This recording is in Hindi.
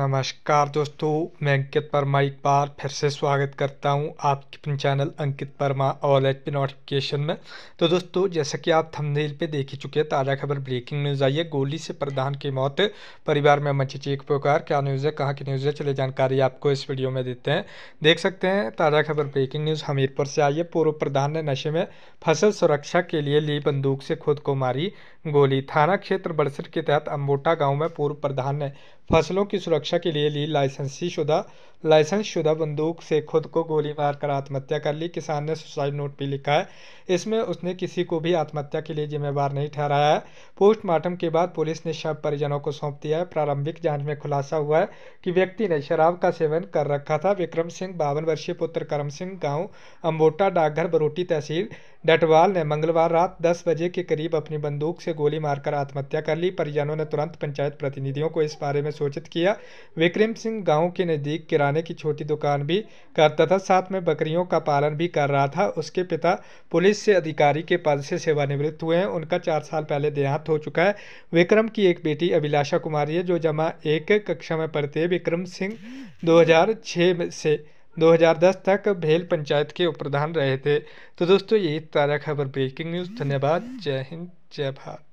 नमस्कार दोस्तों मैं अंकित वर्मा एक बार फिर से स्वागत करता हूं आपके अपने channel Ankit Verma all H P notification में तो दोस्तों जैसा कि आप थंबनेल पे देख ही चुके हैं ताज़ा खबर ब्रेकिंग न्यूज़ आई है गोली से प्रधान की मौत परिवार में मची चेक प्रकार क्या न्यूज़ है कहाँ की न्यूज़ है चले जानकारी आपको इस वीडियो में देते हैं देख सकते हैं ताज़ा खबर ब्रेकिंग न्यूज़ हमीरपुर से आई है पूर्व प्रधान ने नशे में फसल सुरक्षा के लिए ली बंदूक से खुद को मारी गोली थाना क्षेत्र बड़सठ के तहत अम्बोटा गांव में पूर्व प्रधान ने फसलों की सुरक्षा के लिए ली लाइसेंसी शुदा लाइसेंस शुदा बंदूक से खुद को गोली मारकर आत्महत्या कर ली किसान ने सुसाइड नोट भी लिखा है इसमें उसने किसी को भी आत्महत्या के लिए जिम्मेवार नहीं ठहराया है पोस्टमार्टम के बाद पुलिस ने शव परिजनों को सौंप दिया है प्रारंभिक जांच में खुलासा हुआ है कि व्यक्ति ने शराब का सेवन कर रखा था विक्रम सिंह बावन वर्षीय पुत्र करम सिंह गाँव अम्बोटा डाकघर बरोटी तहसील डटवाल ने मंगलवार रात दस बजे के करीब अपनी बंदूक से से गोली मारकर आत्महत्या कर ली परिजनों ने तुरंत पंचायत प्रतिनिधियों को इस बारे में सूचित किया विक्रम सिंह गांव के नज़दीक किराने की छोटी दुकान भी करता था साथ में बकरियों का पालन भी कर रहा था उसके पिता पुलिस से अधिकारी के पद से सेवानिवृत्त हुए हैं उनका चार साल पहले देहांत हो चुका है विक्रम की एक बेटी अभिलाषा कुमारी है जो जमा एक कक्षा में पढ़ते विक्रम सिंह दो से 2010 तक भेल पंचायत के उप प्रधान रहे थे तो दोस्तों यही तारा खबर ब्रेकिंग न्यूज़ धन्यवाद जय हिंद जय भारत